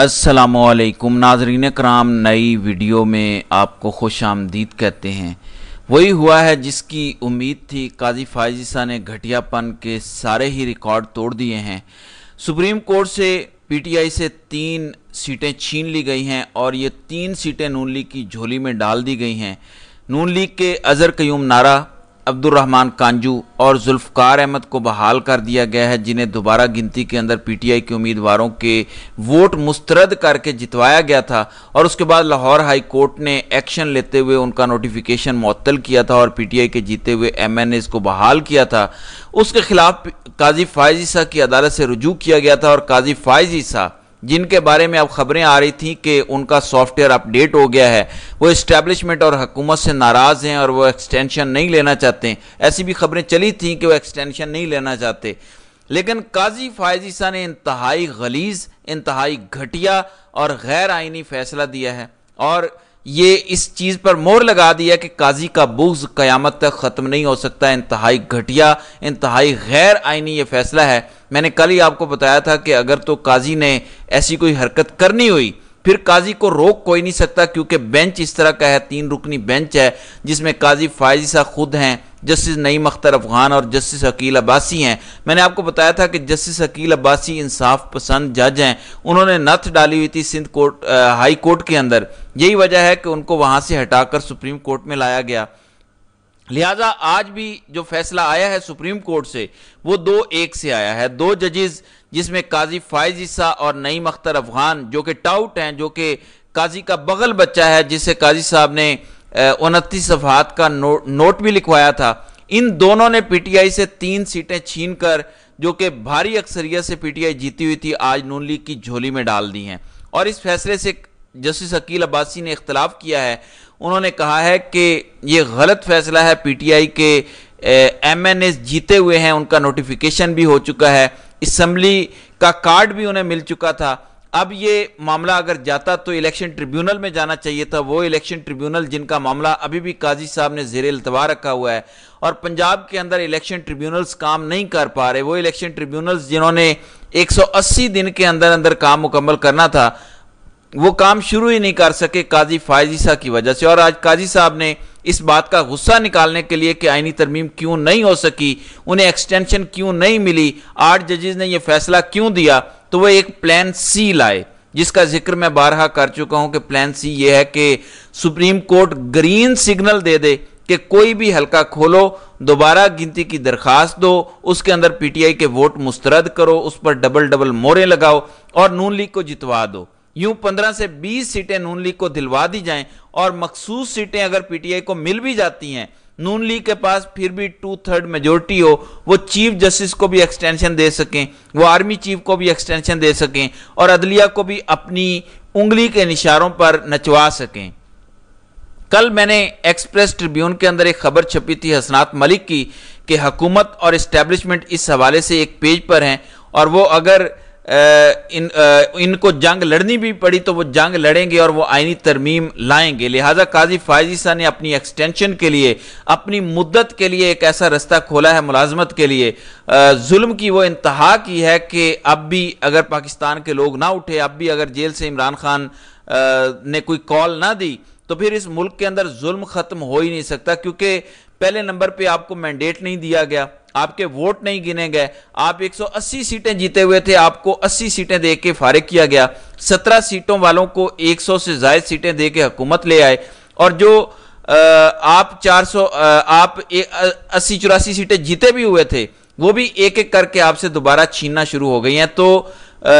असलकुम नाजरीन कराम नई वीडियो में आपको खुश आमदीद कहते हैं वही हुआ है जिसकी उम्मीद थी काजी फायजिसा ने घटियापन के सारे ही रिकॉर्ड तोड़ दिए हैं सुप्रीम कोर्ट से पीटीआई से तीन सीटें छीन ली गई हैं और ये तीन सीटें नून लीग की झोली में डाल दी गई हैं नून लीग के अज़र क्यूम नारा अब्दुलरहमान कांजू और जुल्फकार अहमद को बहाल कर दिया गया है जिन्हें दोबारा गिनती के अंदर पीटीआई के उम्मीदवारों के वोट मुस्तरद करके जितवाया गया था और उसके बाद लाहौर हाई कोर्ट ने एक्शन लेते हुए उनका नोटिफिकेशन मअतल किया था और पीटीआई के जीते हुए एमएनएस को बहाल किया था उसके खिलाफ काजी फायज ईसा की अदालत से रजू किया गया था और काजी फायज ईसा जिनके बारे में अब खबरें आ रही थी कि उनका सॉफ्टवेयर अपडेट हो गया है वो इस्टेब्लिशमेंट और हुकूमत से नाराज़ हैं और वो एक्सटेंशन नहीं लेना चाहते हैं ऐसी भी खबरें चली थी कि वो एक्सटेंशन नहीं लेना चाहते लेकिन काजी फायजी शाह ने इंतहाई गलीज इंतहाई घटिया और गैर आइनी फैसला दिया है और ये इस चीज़ पर मोर लगा दिया कि काजी का बुग्ज क़यामत तक ख़त्म नहीं हो सकता इंतहाई घटिया इंतहाई गैर आइनी ये फ़ैसला है मैंने कल ही आपको बताया था कि अगर तो काजी ने ऐसी कोई हरकत करनी हुई फिर काजी को रोक कोई नहीं सकता क्योंकि बेंच इस तरह का है तीन रुकनी बेंच है जिसमें काजी फायजी साहब खुद हैं जस्टिस नईम अख्तर अफगान और जस्टिस अकील अब्बासी हैं मैंने आपको बताया था कि जस्टिस अकील अब्बासी इंसाफ पसंद जज हैं उन्होंने नथ डाली हुई थी सिंध कोर्ट हाई कोर्ट के अंदर यही वजह है कि उनको वहाँ से हटाकर सुप्रीम कोर्ट में लाया गया लिहाजा आज भी जो फैसला आया है सुप्रीम कोर्ट से वो दो एक से आया है दो जजेज जिसमें काजी फायज ईसा और नईम अख्तर अफगान जो कि टाउट हैं जो कि काजी का बगल बच्चा है जिसे काजी साहब ने उनतीस सफात का नो, नोट भी लिखवाया था इन दोनों ने पीटीआई से तीन सीटें छीनकर जो कि भारी अक्सरियत से पीटीआई जीती हुई थी आज नून लीग की झोली में डाल दी हैं और इस फैसले से जस्टिस अकील अब्बासी ने इख्तलाफ किया है उन्होंने कहा है कि ये गलत फैसला है पीटीआई के एम एन एस जीते हुए हैं उनका नोटिफिकेशन भी हो चुका है इसम्बली का कार्ड भी उन्हें मिल चुका था अब ये मामला अगर जाता तो इलेक्शन ट्रिब्यूनल में जाना चाहिए था वो इलेक्शन ट्रिब्यूनल जिनका मामला अभी भी काजी साहब ने जेर अल्तवा रखा हुआ है और पंजाब के अंदर इलेक्शन ट्रिब्यूनल्स काम नहीं कर पा रहे वो इलेक्शन ट्रिब्यूनल्स जिन्होंने 180 दिन के अंदर अंदर काम मुकम्मल करना था वो काम शुरू ही नहीं कर सके काजी साहब की वजह से और आज काजी साहब ने इस बात का गुस्सा निकालने के लिए कि आइनी तरमीम क्यों नहीं हो सकी उन्हें एक्सटेंशन क्यों नहीं मिली आठ जजेज ने यह फैसला क्यों दिया तो वह एक प्लान सी लाए जिसका जिक्र मैं बारहा कर चुका हूं कि प्लान सी यह है कि सुप्रीम कोर्ट ग्रीन सिग्नल दे दे कि कोई भी हलका खोलो दोबारा गिनती की दरखास्त दो उसके अंदर पीटीआई के वोट मुस्तरद करो उस पर डबल डबल मोरें लगाओ और नून लीग को जितवा दो यूं 15 से 20 सीटें नून लीग को दिलवा दी जाएं और मखसूस सीटें अगर पीटीआई को मिल भी जाती हैं नून लीग के पास फिर भी टू थर्ड मेजोरिटी हो वो चीफ जस्टिस को भी एक्सटेंशन दे सकें वो आर्मी चीफ को भी एक्सटेंशन दे सकें और अदलिया को भी अपनी उंगली के निशारों पर नचवा सकें कल मैंने एक्सप्रेस ट्रिब्यून के अंदर एक खबर छपी थी हसनात मलिक की कि हकूमत और इस्टेब्लिशमेंट इस हवाले से एक पेज पर हैं और वो अगर इन इनको जंग लड़नी भी पड़ी तो वो जंग लड़ेंगे और वो आइनी तरमीम लाएंगे लिहाजा काजी फायजी साह ने अपनी एक्सटेंशन के लिए अपनी मुद्दत के लिए एक ऐसा रास्ता खोला है मुलाजमत के लिए जुल्म की वो इंतहा की है कि अब भी अगर पाकिस्तान के लोग ना उठे अब भी अगर जेल से इमरान खान ने कोई कॉल ना दी तो फिर इस मुल्क के अंदर जुल्म ख़त्म हो ही नहीं सकता क्योंकि पहले नंबर पर आपको मैंडेट नहीं दिया गया आपके वोट नहीं गिने गए आप 180 सीटें जीते हुए थे आपको 80 सीटें दे के फारिग किया गया 17 सीटों वालों को 100 से जायद सीटें दे के हुकूमत ले आए और जो आप 400 आप अस्सी चौरासी सीटें जीते भी हुए थे वो भी एक एक करके आपसे दोबारा छीनना शुरू हो गई हैं तो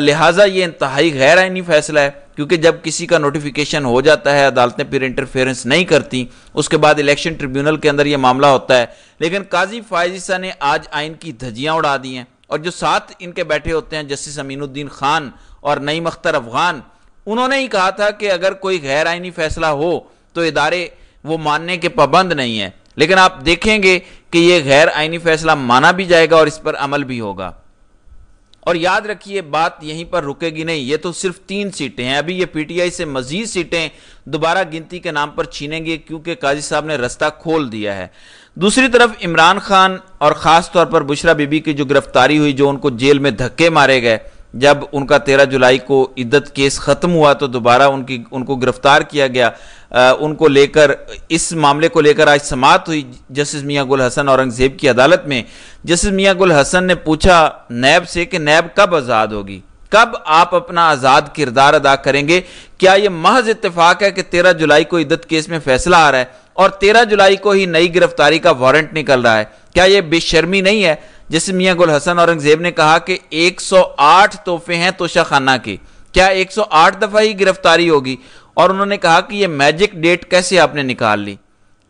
लिहाजा ये इंतहाई गैर आइनी फैसला है क्योंकि जब किसी का नोटिफिकेशन हो जाता है अदालतें फिर इंटरफेरेंस नहीं करती उसके बाद इलेक्शन ट्रिब्यूनल के अंदर यह मामला होता है लेकिन काजी फायजिशा ने आज आइन की धज्जियाँ उड़ा दी हैं और जो साथ इनके बैठे होते हैं जस्टिस अमीनुद्दीन खान और नईम अख्तर अफगान उन्होंने ही कहा था कि अगर कोई गैर आइनी फैसला हो तो इदारे वो मानने के पाबंद नहीं है लेकिन आप देखेंगे कि ये गैर आइनी फैसला माना भी जाएगा और इस पर अमल भी होगा और याद रखिए बात यहीं पर रुकेगी नहीं ये तो सिर्फ तीन सीटें हैं अभी ये पीटीआई से मजीद सीटें दोबारा गिनती के नाम पर छीनेंगे क्योंकि काजी साहब ने रास्ता खोल दिया है दूसरी तरफ इमरान खान और ख़ास तौर पर बुशरा बीबी की जो गिरफ्तारी हुई जो उनको जेल में धक्के मारे गए जब उनका तेरह जुलाई को इद्दत केस ख़त्म हुआ तो दोबारा उनकी उनको गिरफ्तार किया गया आ, उनको लेकर इस मामले को लेकर आज समाप्त हुई जस्टिस मियाँ गुल हसन औरंगज़ेब की अदालत में जस्टिस मियाँ गुल हसन ने पूछा नैब से कि नैब कब आज़ाद होगी कब आप अपना आज़ाद किरदार अदा करेंगे क्या ये महज इतफाक है कि तेरह जुलाई को इद्दत केस में फैसला आ रहा है और तेरह जुलाई को ही नई गिरफ्तारी का वारंट निकल रहा है क्या ये बेशर्मी नहीं है जैसे मियाँ गुल हसन औरंगजेब ने कहा कि 108 तोहफे हैं तोशा खाना के क्या 108 दफ़ा ही गिरफ्तारी होगी और उन्होंने कहा कि यह मैजिक डेट कैसे आपने निकाल ली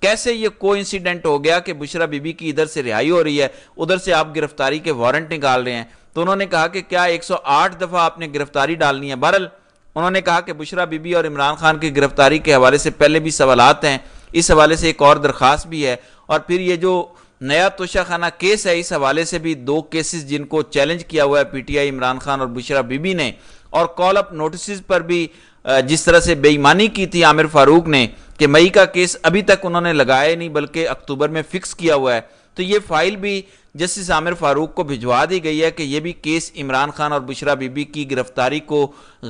कैसे ये को इंसिडेंट हो गया कि बुशरा बीबी की इधर से रिहाई हो रही है उधर से आप गिरफ्तारी के वारंट निकाल रहे हैं तो उन्होंने कहा कि क्या 108 दफ़ा आपने गिरफ्तारी डालनी है बहरल उन्होंने कहा कि बुशरा बीबी और इमरान खान की गिरफ्तारी के हवाले से पहले भी सवालत हैं इस हवाले से एक और दरख्वास्त भी है और फिर ये जो नया तोशाखाना केस है इस हवाले से भी दो केसेस जिनको चैलेंज किया हुआ है पीटीआई इमरान खान और बुशरा बीबी ने और कॉल अप नोटिस पर भी जिस तरह से बेईमानी की थी आमिर फारूक ने कि मई का केस अभी तक उन्होंने लगाया नहीं बल्कि अक्टूबर में फिक्स किया हुआ है तो ये फाइल भी जस्टिस आमिर फारूक को भिजवा दी गई है कि यह भी केस इमरान खान और बुशरा बीबी की गिरफ्तारी को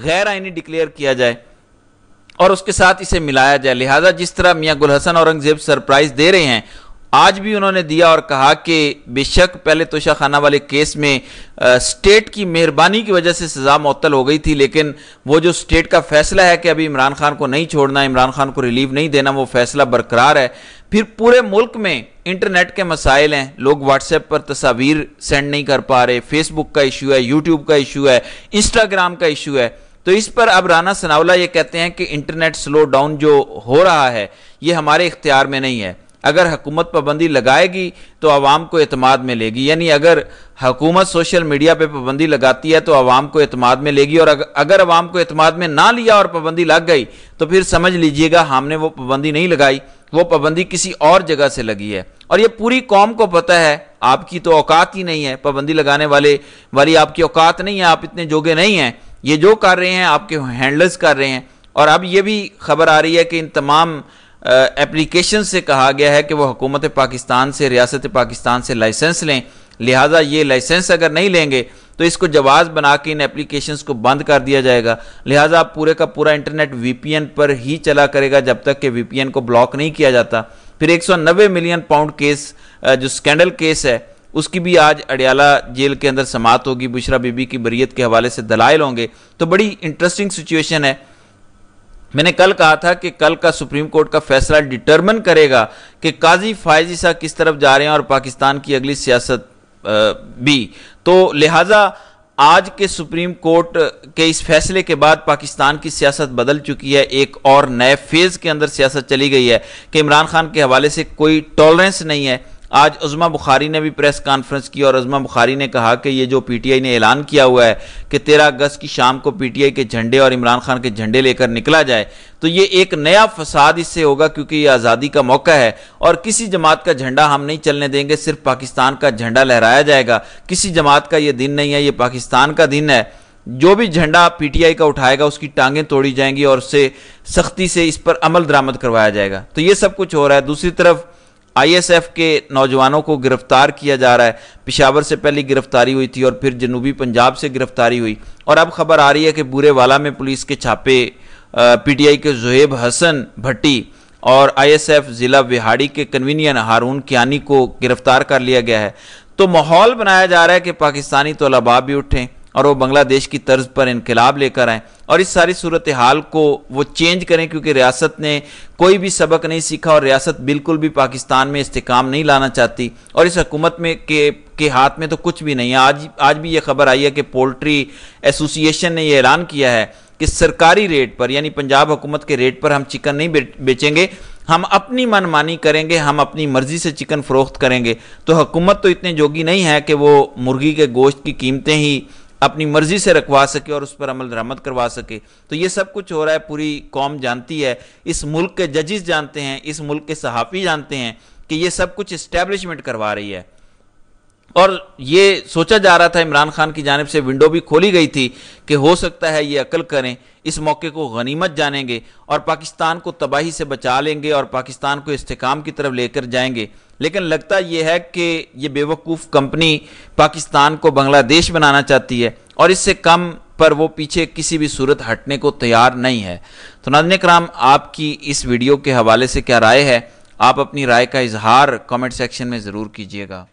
गैर आइनी डिक्लेयर किया जाए और उसके साथ इसे मिलाया जाए लिहाजा जिस तरह मियाँ गुल हसन औरंगजेब सरप्राइज दे रहे हैं आज भी उन्होंने दिया और कहा कि बेशक पहले तोशा खाना वाले केस में आ, स्टेट की मेहरबानी की वजह से सज़ा मअतल हो गई थी लेकिन वो जो स्टेट का फैसला है कि अभी इमरान खान को नहीं छोड़ना इमरान खान को रिलीव नहीं देना वो फैसला बरकरार है फिर पूरे मुल्क में इंटरनेट के मसाइल हैं लोग व्हाट्सएप पर तस्वीर सेंड नहीं कर पा रहे फेसबुक का इशू है यूट्यूब का इशू है इंस्टाग्राम का इशू है तो इस पर अब राना सनावला ये कहते हैं कि इंटरनेट स्लो डाउन जो हो रहा है ये हमारे इख्तियार में नहीं है अगर हकूमत पाबंदी लगाएगी तो आवाम को अतमाद में लेगी यानी अगर हुकूमत सोशल मीडिया पर पाबंदी लगाती है तो आवाम को अतमाद में लेगी और अगर आवाम को अतमाद में ना लिया और पाबंदी लग गई तो फिर समझ लीजिएगा हमने वो पाबंदी नहीं लगाई वो पाबंदी किसी और जगह से लगी है और ये पूरी कौम को पता है आपकी तो औकात ही नहीं है पाबंदी लगाने वाले वाली आपकी औकात नहीं है आप इतने जोगे नहीं हैं ये जो कर रहे हैं आपके हैंडल्स कर रहे हैं और अब ये भी खबर आ रही है कि इन तमाम एप्लीकेशन से कहा गया है कि वो हुकूमत पाकिस्तान से रियासत पाकिस्तान से लाइसेंस लें लिहाजा ये लाइसेंस अगर नहीं लेंगे तो इसको जवाब बना के इन एप्लीकेशंस को बंद कर दिया जाएगा लिहाजा आप पूरे का पूरा इंटरनेट वीपीएन पर ही चला करेगा जब तक कि वीपीएन को ब्लॉक नहीं किया जाता फिर 190 मिलियन पाउंड केस जो स्कैंडल केस है उसकी भी आज अडियाला जेल के अंदर समात होगी बुशरा बीबी की बरीत के हवाले से दलाइल होंगे तो बड़ी इंटरेस्टिंग सिचुएशन है मैंने कल कहा था कि कल का सुप्रीम कोर्ट का फैसला डिटर्मन करेगा कि काजी फायजी साहब किस तरफ जा रहे हैं और पाकिस्तान की अगली सियासत भी तो लिहाजा आज के सुप्रीम कोर्ट के इस फैसले के बाद पाकिस्तान की सियासत बदल चुकी है एक और नए फेज़ के अंदर सियासत चली गई है कि इमरान खान के हवाले से कोई टॉलरेंस नहीं है आज उज़मा बुखारी ने भी प्रेस कॉन्फ्रेंस की और उज़मा बुखारी ने कहा कि ये जो पीटीआई ने ऐलान किया हुआ है कि तेरह अगस्त की शाम को पीटीआई के झंडे और इमरान खान के झंडे लेकर निकला जाए तो ये एक नया फसाद इससे होगा क्योंकि ये आज़ादी का मौका है और किसी जमात का झंडा हम नहीं चलने देंगे सिर्फ पाकिस्तान का झंडा लहराया जाएगा किसी जमात का ये दिन नहीं है ये पाकिस्तान का दिन है जो भी झंडा पीटीआई का उठाएगा उसकी टांगें तोड़ी जाएंगी और उससे सख्ती से इस पर अमल दरामद करवाया जाएगा तो ये सब कुछ हो रहा है दूसरी तरफ आईएसएफ के नौजवानों को गिरफ्तार किया जा रहा है पिशावर से पहली गिरफ्तारी हुई थी और फिर जनूबी पंजाब से गिरफ्तारी हुई और अब खबर आ रही है कि बूरेवाला में पुलिस के छापे पीटीआई के जुहेब हसन भट्टी और आईएसएफ जिला विहाड़ी के कन्वीनियन हारून कियानी को गिरफ्तार कर लिया गया है तो माहौल बनाया जा रहा है कि पाकिस्तानी तलबा भी उठें और वो बांग्लादेश की तर्ज पर इनकलाब लेकर आएँ और इस सारी सूरत हाल को वो चेंज करें क्योंकि रियासत ने कोई भी सबक नहीं सीखा और रियासत बिल्कुल भी पाकिस्तान में इस्तेकाम नहीं लाना चाहती और इस हकूमत में के के हाथ में तो कुछ भी नहीं है आज आज भी ये खबर आई है कि पोल्ट्री एसोसिएशन ने यह ऐलान किया है कि सरकारी रेट पर यानी पंजाब हुकूमत के रेट पर हम चिकन नहीं बेचेंगे हम अपनी मनमानी करेंगे हम अपनी मर्जी से चिकन फरोख्त करेंगे तो हुकूमत तो इतने जोगी नहीं है कि वो मुर्गी के गोश्त की कीमतें ही अपनी मर्जी से रखवा सके और उस पर अमल दरामद करवा सके तो ये सब कुछ हो रहा है पूरी कौम जानती है इस मुल्क के जजेस जानते हैं इस मुल्क के सहाफ़ी जानते हैं कि ये सब कुछ इस्टेब्लिशमेंट करवा रही है और ये सोचा जा रहा था इमरान खान की जानब से विंडो भी खोली गई थी कि हो सकता है ये अकल करें इस मौके को गनीमत जानेंगे और पाकिस्तान को तबाही से बचा लेंगे और पाकिस्तान को इस्तेकाम की तरफ लेकर जाएंगे लेकिन लगता यह है कि ये बेवकूफ़ कंपनी पाकिस्तान को बांग्लादेश बनाना चाहती है और इससे कम पर वो पीछे किसी भी सूरत हटने को तैयार नहीं है तो नाजन कराम आपकी इस वीडियो के हवाले से क्या राय है आप अपनी राय का इजहार कमेंट सेक्शन में ज़रूर कीजिएगा